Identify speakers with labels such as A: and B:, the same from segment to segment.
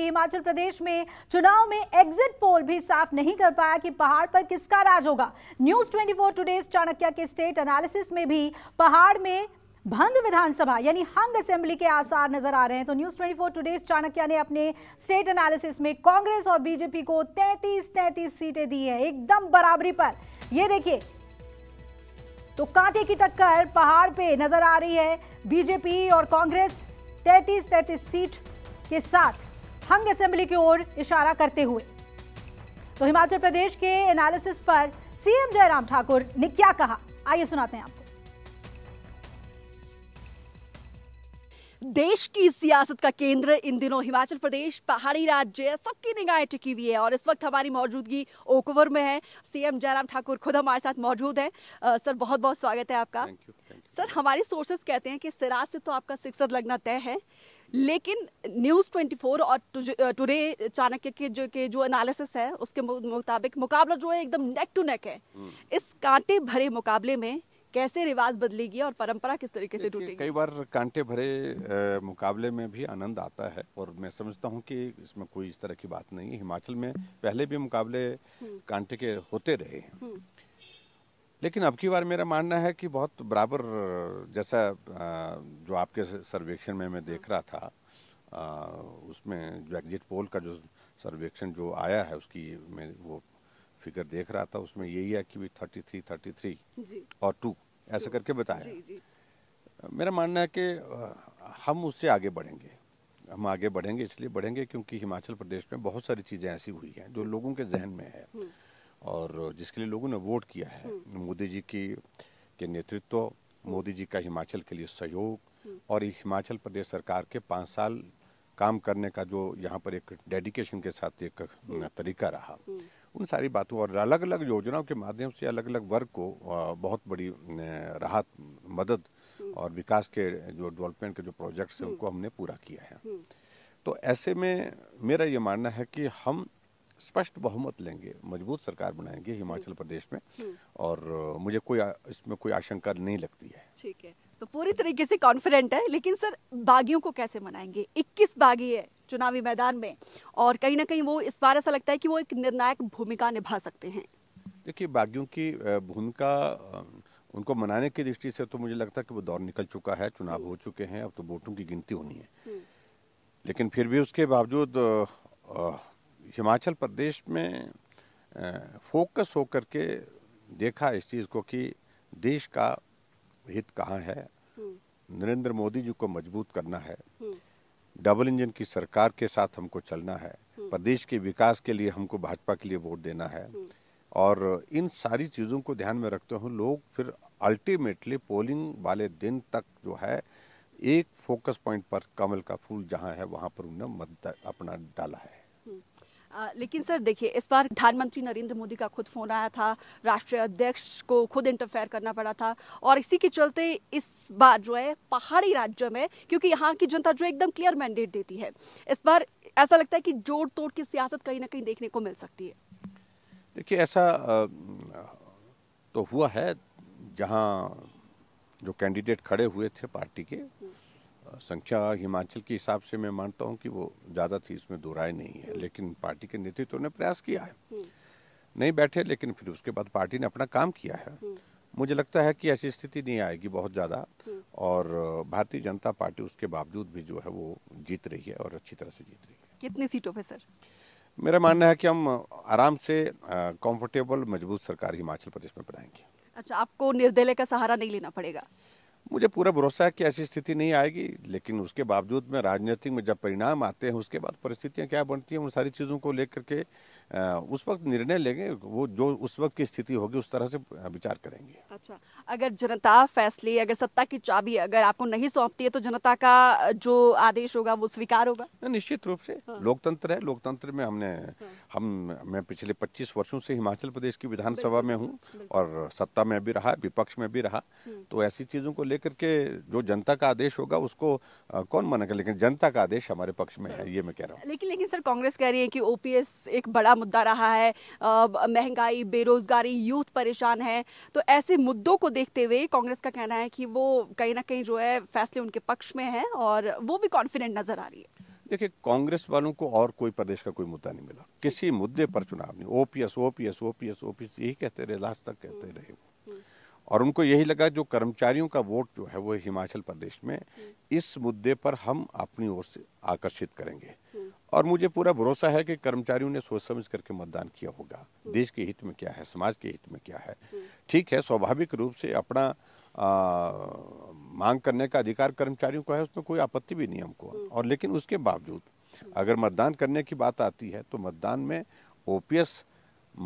A: हिमाचल प्रदेश में चुनाव में एग्जिट पोल भी साफ नहीं कर पाया कि पहाड़ पर किसका राज होगा न्यूज 24 टुडेज चाणक्य के स्टेट एनालिसिस में भी पहाड़ में भंग विधानसभा यानी हंग असेंबली के आसार नजर आ रहे हैं तो न्यूज 24 टुडेज चाणक्य ने अपने स्टेट एनालिसिस में कांग्रेस और बीजेपी को 33 33 सीटें दी है एकदम बराबरी पर यह देखिए तो कांटे की टक्कर पहाड़ पे नजर आ रही है बीजेपी और कांग्रेस तैतीस तैतीस सीट के साथ हंग असेंबली की ओर इशारा करते हुए तो हिमाचल प्रदेश के एनालिसिस पर सीएम जयराम ठाकुर ने क्या कहा आइए सुनाते हैं आपको देश की सियासत का केंद्र इन दिनों हिमाचल प्रदेश पहाड़ी राज्य सबकी निगाहें टिकी हुई है और इस वक्त हमारी मौजूदगी ओकवर में है सीएम जयराम ठाकुर खुद हमारे साथ मौजूद आ, सर बहुत बहुत स्वागत है आपका thank you, thank you. Sir हमारे सोर्सेस कहते हैं कि सिराज से तो आपका सिक्सर लगना तय है लेकिन न्यूज़ 24 और टुडे चाणक्य के जो के जो एनालिसिस है उसके मुताबिक मुकाबला जो है एकदम नेक टू नेक है हम्म। इस कांटे भरे मुकाबले में कैसे रिवाज बदलेगी और परंपरा किस तरीके से
B: टूटेगी कई बार कांटे भरे मुकाबले में भी आनंद आता है और मैं समझता हूँ कि इसमें कोई इस तरह की बात नहीं है हिमाचल में पहले भी मुकाबले हम्म। कांटे के होते रहे हैं हम्म। लेकिन अब की बार मेरा मानना है कि बहुत बराबर जैसा जो आपके सर्वेक्षण में मैं देख हाँ। रहा था उसमें जो एग्जिट पोल का जो सर्वेक्षण जो आया है उसकी मैं वो फिगर देख रहा था उसमें यही है कि थर्टी थ्री थर्टी थ्री और टू ऐसा करके बताया जी, जी। मेरा मानना है कि हम उससे आगे बढ़ेंगे हम आगे बढ़ेंगे इसलिए बढ़ेंगे क्योंकि हिमाचल प्रदेश में बहुत सारी चीज़ें ऐसी हुई हैं जो लोगों के हम्म। जहन में है हम्म। और जिसके लिए लोगों ने वोट किया है हम्म। मोदी जी की के नेतृत्व मोदी जी का हिमाचल के लिए सहयोग हम्म। और हिमाचल प्रदेश सरकार के पाँच साल काम करने का जो यहाँ पर एक डेडिकेशन के साथ एक तरीका रहा हम्म। उन सारी बातों और अलग अलग योजनाओं के माध्यम से अलग अलग वर्ग को बहुत बड़ी राहत मदद और विकास के जो डेवलपमेंट के जो प्रोजेक्ट्स हैं उनको हमने पूरा किया है तो ऐसे में मेरा ये मानना है कि हम स्पष्ट बहुमत लेंगे मजबूत सरकार बनाएंगे हिमाचल प्रदेश में हम्म। और मुझे कोई इसमें कोई आशंका नहीं लगती
A: है ठीक है तो पूरी तरीके से कॉन्फिडेंट है लेकिन सर बागियों को कैसे मनाएंगे 21 बागी है चुनावी मैदान में और कहीं ना कहीं वो इस बार ऐसा लगता है कि वो एक निर्णायक भूमिका निभा सकते हैं
B: देखिए बागियों की भूमिका उनको मनाने की दृष्टि से तो मुझे लगता है कि वो दौर निकल चुका है चुनाव हो चुके हैं अब तो वोटों की गिनती होनी है हम्म। लेकिन फिर भी उसके बावजूद हिमाचल प्रदेश में फोकस होकर के देखा इस चीज़ को कि देश का हित कहाँ है हम्म। नरेंद्र मोदी जी को मजबूत करना है हम्म। डबल इंजन की सरकार के साथ हमको चलना है हम्म। प्रदेश के विकास के लिए हमको भाजपा के लिए वोट देना है और इन सारी चीज़ों को ध्यान में रखते हुए लोग फिर अल्टीमेटली पोलिंग वाले दिन तक जो है एक फोकस पॉइंट पर कमल का फूल जहां है वहां पर उन्होंने मत अपना डाला है
A: आ, लेकिन सर देखिए इस बार प्रधानमंत्री नरेंद्र मोदी का खुद फोन आया था राष्ट्रीय अध्यक्ष को खुद इंटरफेयर करना पड़ा था और इसी के चलते इस बार जो है पहाड़ी राज्यों में क्योंकि यहाँ की जनता जो एकदम क्लियर मैंडेट देती है इस बार ऐसा लगता है कि जोड़ तोड़ की सियासत कहीं ना कहीं देखने को मिल सकती है
B: देखिए ऐसा तो हुआ है जहाँ जो कैंडिडेट खड़े हुए थे पार्टी के हम्म। संख्या हिमाचल के हिसाब से मैं मानता हूँ कि वो ज़्यादा थी इसमें दो राय नहीं है लेकिन पार्टी के नेतृत्व तो ने प्रयास किया है हम्म। नहीं बैठे लेकिन फिर उसके बाद पार्टी ने अपना काम किया है हम्म। मुझे लगता है कि ऐसी स्थिति नहीं आएगी बहुत ज़्यादा हम्म। और भारतीय जनता पार्टी उसके बावजूद भी जो है वो जीत रही है और अच्छी तरह से जीत रही
A: है कितनी सीटों पर सर
B: मेरा मानना है कि हम आराम से कंफर्टेबल मजबूत सरकार हिमाचल प्रदेश में बनाएंगे
A: अच्छा आपको निर्दलीय का सहारा नहीं लेना पड़ेगा
B: मुझे पूरा भरोसा है कि ऐसी स्थिति नहीं आएगी लेकिन उसके बावजूद में राजनीतिक में जब परिणाम आते हैं उसके बाद परिस्थितियाँ क्या बनती हैं उन सारी चीज़ों को लेकर के उस वक्त निर्णय लेंगे वो जो उस वक्त की स्थिति होगी उस तरह से विचार करेंगे अच्छा
A: अगर जनता फैसले अगर सत्ता की चाबी अगर आपको नहीं सौंपती है तो जनता का जो आदेश होगा वो स्वीकार होगा
B: निश्चित रूप से हाँ। लोकतंत्र है लोकतंत्र में हमने हाँ। हम मैं पिछले 25 वर्षों से हिमाचल प्रदेश की विधानसभा में हूँ और सत्ता में भी रहा विपक्ष में भी रहा हाँ। तो ऐसी चीज़ों को लेकर के जो जनता का आदेश होगा उसको कौन मना कर लेकिन जनता का आदेश हमारे पक्ष में है ये मैं कह रहा
A: हूँ लेकिन लेकिन सर कांग्रेस कह रही है की ओपीएस एक बड़ा मुद्दा रहा है महंगाई बेरोजगारी यूथ परेशान है तो ऐसे मुद्दों को देखते हुए कांग्रेस का कहना है कि वो कहीं ना कहीं जो है फैसले उनके पक्ष में है और वो भी कॉन्फिडेंट नजर आ रही है
B: देखिए कांग्रेस वालों को और कोई प्रदेश का कोई मुद्दा नहीं मिला किसी मुद्दे पर चुनाव नहीं ओपीएस ओपीएस ओपीएस ओपीएस यही कहते रहे लास्ट तक कहते रहे हम्म। और उनको यही लगा जो कर्मचारियों का वोट जो है वो हिमाचल प्रदेश में हम्म। इस मुद्दे पर हम अपनी ओर से आकर्षित करेंगे और मुझे पूरा भरोसा है कि कर्मचारियों ने सोच समझ करके मतदान किया होगा देश के हित में क्या है समाज के हित में क्या है ठीक है स्वाभाविक रूप से अपना आ, मांग करने का अधिकार कर्मचारियों को है उसमें कोई आपत्ति भी नहीं हमको और लेकिन उसके बावजूद अगर मतदान करने की बात आती है तो मतदान में ओपीएस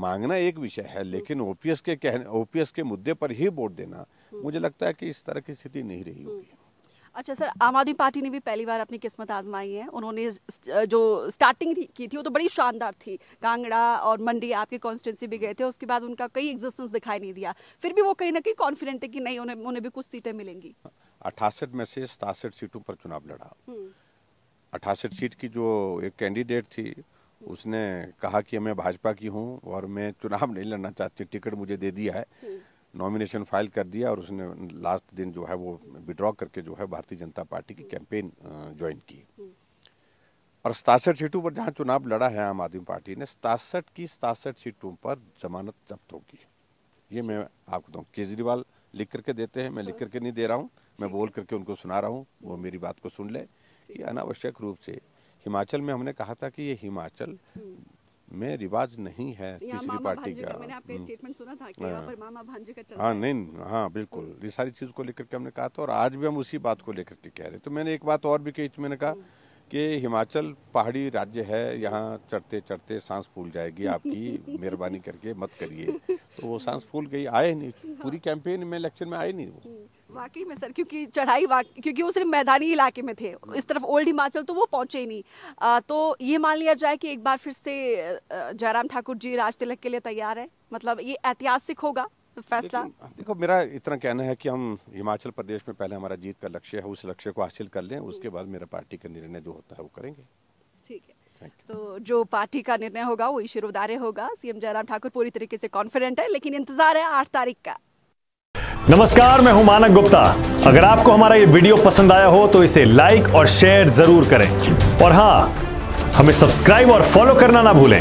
B: मांगना एक विषय है लेकिन ओपीएस के कहने ओपीएस के मुद्दे पर ही वोट देना मुझे लगता है कि इस तरह की स्थिति नहीं रही होगी
A: अच्छा सर आम आदमी पार्टी ने भी पहली बार अपनी किस्मत आजमाई है उन्होंने जो स्टार्टिंग की थी वो तो बड़ी शानदार थी कांगड़ा और मंडी आपके कॉन्स्टिट्यूंसी भी गए थे उसके बाद उनका कई एग्जिस्टेंस दिखाई नहीं दिया फिर भी वो कहीं ना कहीं कॉन्फिडेंट है कि नहीं उन्हें उन्हें भी कुछ सीटें मिलेंगी
B: अठासठ में से सतासठ सीटों पर चुनाव लड़ा हम्म। अठासठ सीट की जो एक कैंडिडेट थी उसने कहा कि मैं भाजपा की हूँ और मैं चुनाव नहीं लड़ना चाहती टिकट मुझे दे दिया है हम्म। नॉमिनेशन फाइल कर दिया और उसने लास्ट दिन जो है वो विड्रॉ करके जो है भारतीय जनता पार्टी की कैंपेन ज्वाइन की हम्म। और सतासठ सीटों पर जहां चुनाव लड़ा है आम आदमी पार्टी ने सतासठ की सतासठ सीटों पर जमानत जब्त होगी ये मैं आपको बताऊँ केजरीवाल लिख करके देते हैं मैं लिख करके नहीं दे रहा हूँ मैं बोल करके उनको सुना रहा हूँ वो मेरी बात को सुन ले कि अनावश्यक रूप से हिमाचल में हमने कहा था कि ये हिमाचल हम्म। में रिवाज नहीं है तीसरी पार्टी का
A: हम्म। हाँ, हाँ
B: नहीं हाँ बिल्कुल ये सारी चीज को लेकर के हमने कहा था और आज भी हम उसी बात को लेकर के कह रहे तो मैंने एक बात और भी कही तो मैंने कहा हाँ। कि हिमाचल पहाड़ी राज्य है यहाँ चढ़ते चढ़ते सांस फूल जाएगी आपकी मेहरबानी करके मत करिए तो वो सांस फूल गई आए नहीं पूरी हाँ। कैंपेन में इलेक्शन में आए नहीं वो
A: हम्म। वाकई में सर क्योंकि चढ़ाई क्योंकि वो सिर्फ मैदानी इलाके में थे हम्म। इस तरफ ओल्ड हिमाचल तो वो पहुंचे ही नहीं आ, तो ये मान लिया जाए कि एक बार फिर से जयराम ठाकुर जी राज तिलक के लिए तैयार है मतलब ये ऐतिहासिक होगा फैसला
B: देखो मेरा इतना कहना है कि हम हिमाचल प्रदेश में पहले हमारा जीत का लक्ष्य है उस लक्ष्य को हासिल कर लें उसके बाद मेरा पार्टी का निर्णय जो होता है वो करेंगे ठीक है
A: तो जो पार्टी का निर्णय होगा वो ईश्वर उदारे होगा सीएम जयराम ठाकुर पूरी तरीके से कॉन्फिडेंट है लेकिन इंतजार है आठ तारीख का
B: नमस्कार मैं हूं मानक गुप्ता अगर आपको हमारा ये वीडियो पसंद आया हो तो इसे लाइक और शेयर जरूर करें और हाँ हमें सब्सक्राइब और फॉलो करना ना भूलें